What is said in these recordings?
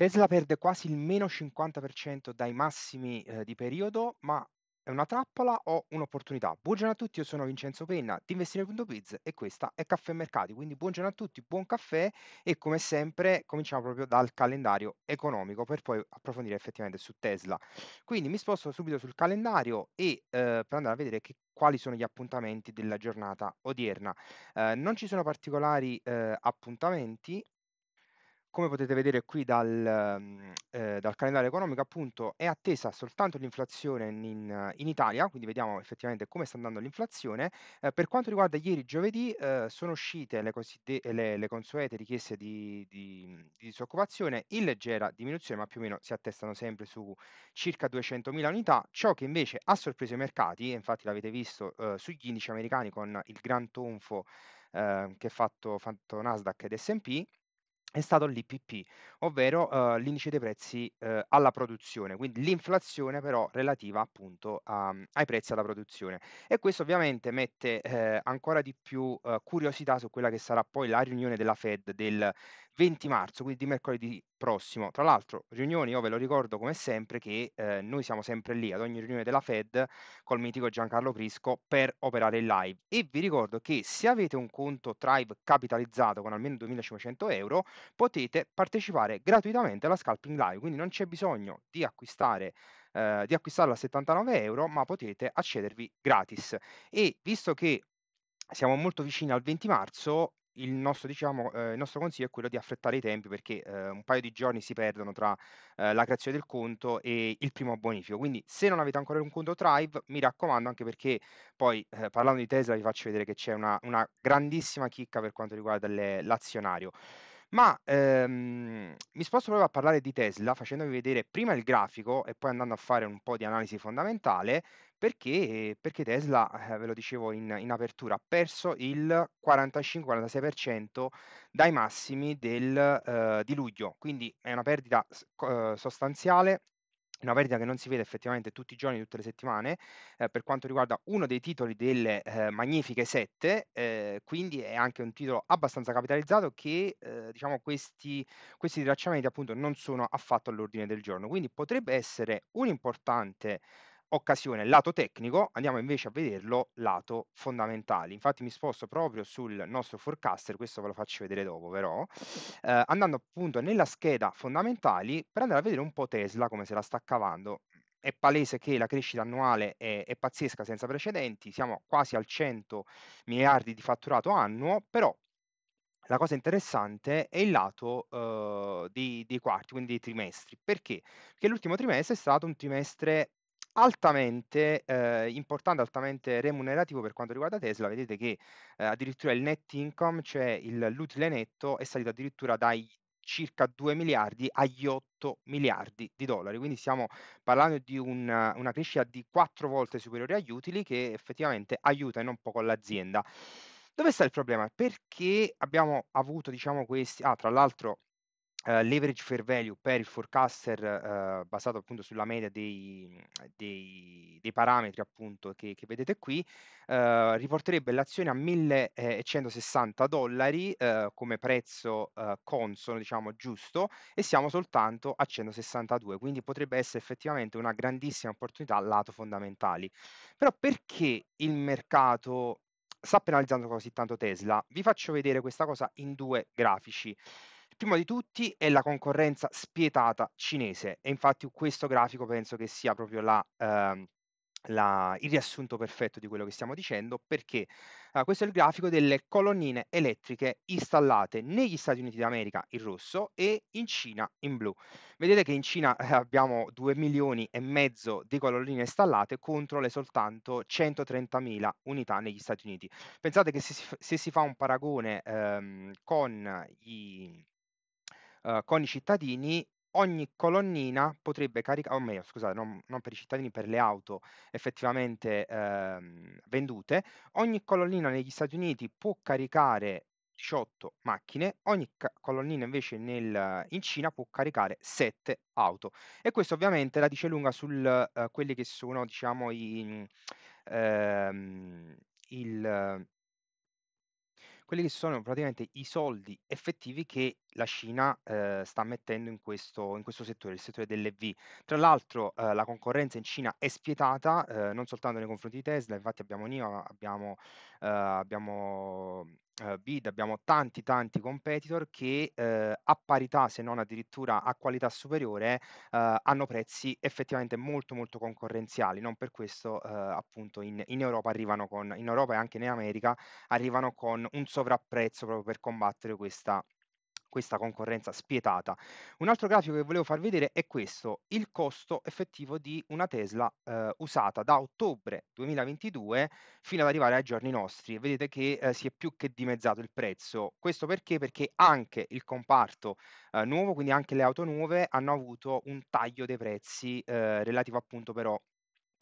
Tesla perde quasi il meno 50% dai massimi eh, di periodo, ma è una trappola o un'opportunità? Buongiorno a tutti, io sono Vincenzo Penna di Investire.biz e questa è Caffè Mercati, quindi buongiorno a tutti, buon caffè e come sempre cominciamo proprio dal calendario economico per poi approfondire effettivamente su Tesla. Quindi mi sposto subito sul calendario e eh, per andare a vedere che quali sono gli appuntamenti della giornata odierna. Eh, non ci sono particolari eh, appuntamenti, come potete vedere qui dal, mm, eh, dal, calendario economico, appunto è attesa soltanto l'inflazione in, in, Italia, quindi vediamo effettivamente come sta andando l'inflazione. Eh, per quanto riguarda ieri giovedì eh, sono uscite le, le, le consuete richieste di, di, mm, di, disoccupazione in leggera diminuzione, ma più o meno si attestano sempre su circa 200.000 unità, ciò che invece ha sorpreso i mercati, infatti l'avete visto eh, sugli indici americani con il gran tonfo eh, che ha fatto, fatto Nasdaq ed SP, è stato l'IPP, ovvero eh, l'indice dei prezzi eh, alla produzione, quindi l'inflazione però relativa appunto a, mhmm, ai prezzi alla produzione. E questo ovviamente mette eh, ancora di più uhm, curiosità su quella che sarà poi la riunione della Fed del, 20 marzo, quindi mercoledì prossimo. Tra l'altro, riunioni, io ve lo ricordo come sempre che eh, noi siamo sempre lì ad ogni riunione della Fed col mitico Giancarlo Crisco per operare in live. E vi ricordo che se avete un conto Tribe capitalizzato con almeno 2500 euro, potete partecipare gratuitamente alla Scalping Live, quindi non c'è bisogno di acquistare eh, di acquistarlo a 79 euro, ma potete accedervi gratis. E visto che siamo molto vicini al 20 marzo, il nostro, diciamo, eh, il nostro consiglio è quello di affrettare i tempi perché eh, un paio di giorni si perdono tra eh, la creazione del conto e il primo bonifico. Quindi se non avete ancora un conto Tribe, mi raccomando anche perché poi eh, parlando di Tesla vi faccio vedere che c'è una, una grandissima chicca per quanto riguarda le, l'azionario. Ma ehm, mi sposto proprio a parlare di Tesla facendovi vedere prima il grafico e poi andando a fare un po' di analisi fondamentale perché, perché Tesla, eh, ve lo dicevo in, in apertura, ha perso il 45-46% dai massimi del, eh, di luglio, quindi è una perdita eh, sostanziale una perdita che non si vede effettivamente tutti i giorni, tutte le settimane, eh, per quanto riguarda uno dei titoli delle eh, Magnifiche 7, eh, quindi è anche un titolo abbastanza capitalizzato che eh, diciamo questi, questi rilacciamenti appunto non sono affatto all'ordine del giorno, quindi potrebbe essere un importante occasione lato tecnico, andiamo invece a vederlo lato fondamentale. Infatti mi sposto proprio sul nostro forecaster, questo ve lo faccio vedere dopo però, eh, andando appunto nella scheda fondamentali per andare a vedere un po' Tesla come se la sta cavando. È palese che la crescita annuale è, è pazzesca, senza precedenti, siamo quasi al 100 miliardi di fatturato annuo, però la cosa interessante è il lato uh, eh, dei, dei, quarti, quindi dei trimestri. Perché? Perché l'ultimo trimestre è stato un trimestre altamente eh, importante, altamente remunerativo per quanto riguarda Tesla. Vedete che eh, addirittura il net income, cioè il, l'utile netto, è salito addirittura dai circa 2 miliardi agli 8 miliardi di dollari. Quindi stiamo parlando di una, una crescita di 4 volte superiore agli utili che effettivamente aiuta e non poco l'azienda. Dove sta il problema? Perché abbiamo avuto, diciamo, questi... Ah, tra l'altro Uh, leverage fair value per il forecaster uh, basato appunto sulla media dei, dei, dei parametri appunto che, che vedete qui uh, riporterebbe l'azione a 1160 dollari come prezzo consono diciamo giusto e siamo soltanto a 162 quindi potrebbe essere effettivamente una grandissima opportunità lato fondamentali però perché il mercato sta penalizzando così tanto Tesla vi faccio vedere questa cosa in due grafici Prima di tutti è la concorrenza spietata cinese e infatti questo grafico penso che sia proprio la, ehm, la, il riassunto perfetto di quello che stiamo dicendo perché eh, questo è il grafico delle colonnine elettriche installate negli Stati Uniti d'America in rosso e in Cina in blu. Vedete che in Cina eh, abbiamo 2 milioni e mezzo di colonnine installate contro le soltanto 130 mila unità negli Stati Uniti. Pensate che se si, se si fa un paragone ehm, con i Uhm, con i cittadini ogni colonnina potrebbe caricare, o meglio, scusate, non, non, per i cittadini, per le auto effettivamente ehm, vendute, ogni colonnina negli Stati Uniti può caricare 18 macchine, ogni ca- colonnina invece nel, in Cina può caricare 7 auto. E questo ovviamente la dice lunga su eh, uhm, quelli che sono, diciamo, i, ehm, il quelli che sono praticamente i soldi effettivi che la Cina eh, sta mettendo in questo, in questo, settore, il settore dell'EV. Tra l'altro eh, la concorrenza in Cina è spietata, eh, non soltanto nei confronti di Tesla, infatti abbiamo NIO, abbiamo, eh, abbiamo eh, bid abbiamo tanti tanti competitor che eh, a parità se non addirittura a qualità superiore eh, hanno prezzi effettivamente molto molto concorrenziali non per questo eh, appunto in, in, Europa arrivano con in Europa e anche in America arrivano con un sovrapprezzo proprio per combattere questa questa concorrenza spietata. Un altro grafico che volevo far vedere è questo, il costo effettivo di una Tesla eh, usata da ottobre 2022 fino ad arrivare ai giorni nostri. Vedete che eh, si è più che dimezzato il prezzo. Questo perché? Perché anche il comparto eh, nuovo, quindi anche le auto nuove, hanno avuto un taglio dei prezzi eh, relativo appunto però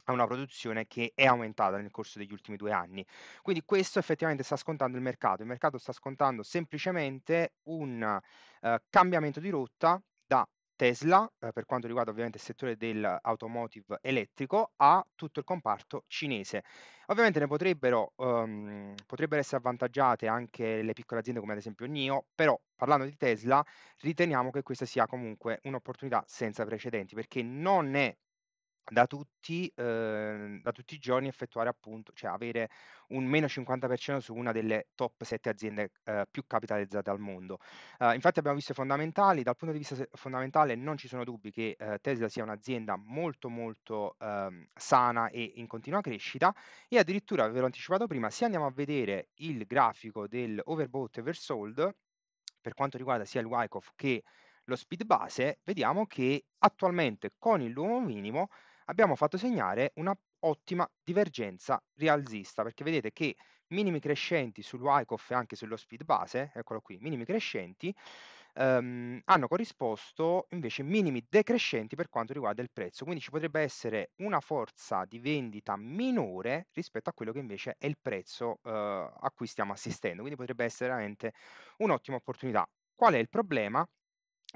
a una produzione che è aumentata nel corso degli ultimi due anni. Quindi questo effettivamente sta scontando il mercato, il mercato sta scontando semplicemente un uh, cambiamento di rotta da Tesla, eh, per quanto riguarda ovviamente il settore dell'automotive elettrico, a tutto il comparto cinese. Ovviamente ne potrebbero, um, potrebbero essere avvantaggiate anche le piccole aziende come ad esempio NIO, però parlando di Tesla riteniamo che questa sia comunque un'opportunità senza precedenti perché non è da tutti, eh, da tutti, i giorni effettuare appunto, cioè avere un meno 50% su una delle top 7 aziende eh, più capitalizzate al mondo. Eh, infatti abbiamo visto i fondamentali, dal punto di vista fondamentale non ci sono dubbi che ehm, Tesla sia un'azienda molto molto ehm, sana e in continua crescita e addirittura, ve l'ho anticipato prima, se andiamo a vedere il grafico del overbought e oversold per quanto riguarda sia il Wyckoff che lo speed base, vediamo che attualmente con il nuovo minimo abbiamo fatto segnare una ottima divergenza rialzista, perché vedete che minimi crescenti sul sull'ICOF e anche sullo speed base, eccolo qui, minimi crescenti, ehm, hanno corrisposto invece minimi decrescenti per quanto riguarda il prezzo, quindi ci potrebbe essere una forza di vendita minore rispetto a quello che invece è il prezzo eh, a cui stiamo assistendo, quindi potrebbe essere veramente un'ottima opportunità. Qual è il problema?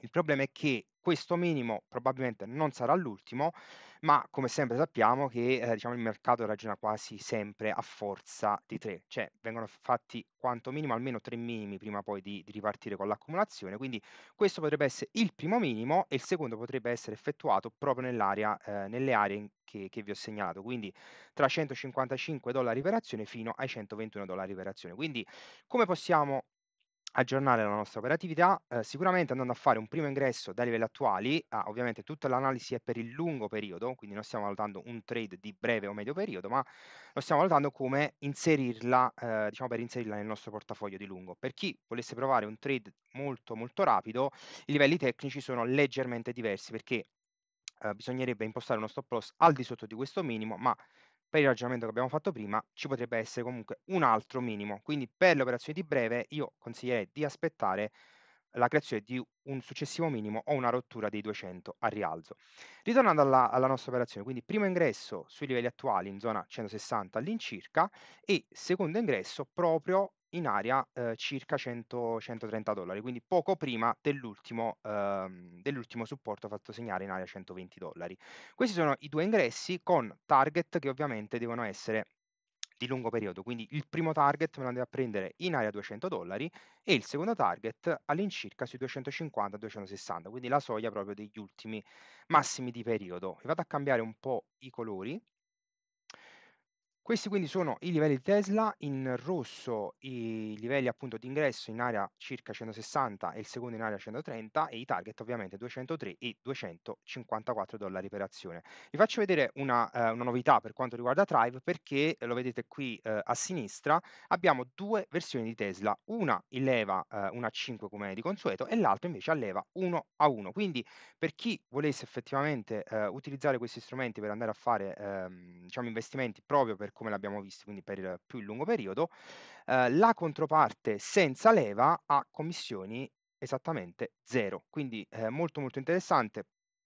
Il problema è che questo minimo probabilmente non sarà l'ultimo, ma come sempre sappiamo che eh, diciamo, il mercato ragiona quasi sempre a forza di tre, cioè vengono fatti quanto minimo almeno tre minimi prima poi di, di ripartire con l'accumulazione, quindi questo potrebbe essere il primo minimo e il secondo potrebbe essere effettuato proprio nell'area, eh, nelle aree che, che, vi ho segnalato, quindi tra 155 dollari per azione fino ai 121 dollari per azione. Quindi come possiamo aggiornare la nostra operatività, eh, sicuramente andando a fare un primo ingresso dai livelli attuali, ah, ovviamente tutta l'analisi è per il lungo periodo, quindi non stiamo valutando un trade di breve o medio periodo, ma lo stiamo valutando come inserirla, eh, diciamo per inserirla nel nostro portafoglio di lungo. Per chi volesse provare un trade molto molto rapido, i livelli tecnici sono leggermente diversi perché eh, bisognerebbe impostare uno stop loss al di sotto di questo minimo, ma per il ragionamento che abbiamo fatto prima, ci potrebbe essere comunque un altro minimo. Quindi per le operazioni di breve io consiglierei di aspettare la creazione di un successivo minimo o una rottura dei 200 a rialzo. Ritornando alla, alla, nostra operazione, quindi primo ingresso sui livelli attuali in zona 160 all'incirca e secondo ingresso proprio in aria eh, circa 100, 130 dollari, quindi poco prima dell'ultimo, ehm, dell'ultimo supporto fatto segnare in aria 120 dollari. Questi sono i due ingressi con target che ovviamente devono essere di lungo periodo, quindi il primo target me lo andrei a prendere in area 200 dollari e il secondo target all'incirca sui 250-260, quindi la soglia proprio degli ultimi massimi di periodo. E vado a cambiare un po' i colori questi quindi sono i livelli di Tesla, in rosso i livelli appunto di ingresso in area circa 160 e il secondo in area 130 e i target ovviamente 203 e 254 dollari per azione. Vi faccio vedere una, eh, una novità per quanto riguarda Thrive perché eh, lo vedete qui eh, a sinistra abbiamo due versioni di Tesla, una in leva eh, 1 a 5 come di consueto e l'altra invece a leva 1 a 1. Quindi per chi volesse effettivamente eh, utilizzare questi strumenti per andare a fare ehm, diciamo investimenti proprio per come l'abbiamo visto, quindi per il più lungo periodo, eh, la controparte senza leva ha commissioni esattamente zero. Quindi eh, molto molto interessante.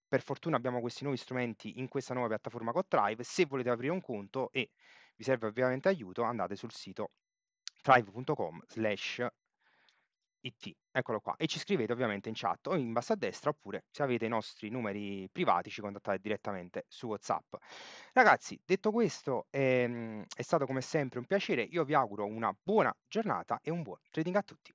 Per fortuna abbiamo questi nuovi strumenti in questa nuova piattaforma Cotrive. Se volete aprire un conto e vi serve ovviamente aiuto, andate sul sito trive.com slash IT, eccolo qua, e ci scrivete ovviamente in chat o in basso a destra oppure se avete i nostri numeri privati ci contattate direttamente su WhatsApp. Ragazzi, detto questo ehm, è stato come sempre un piacere, io vi auguro una buona giornata e un buon trading a tutti.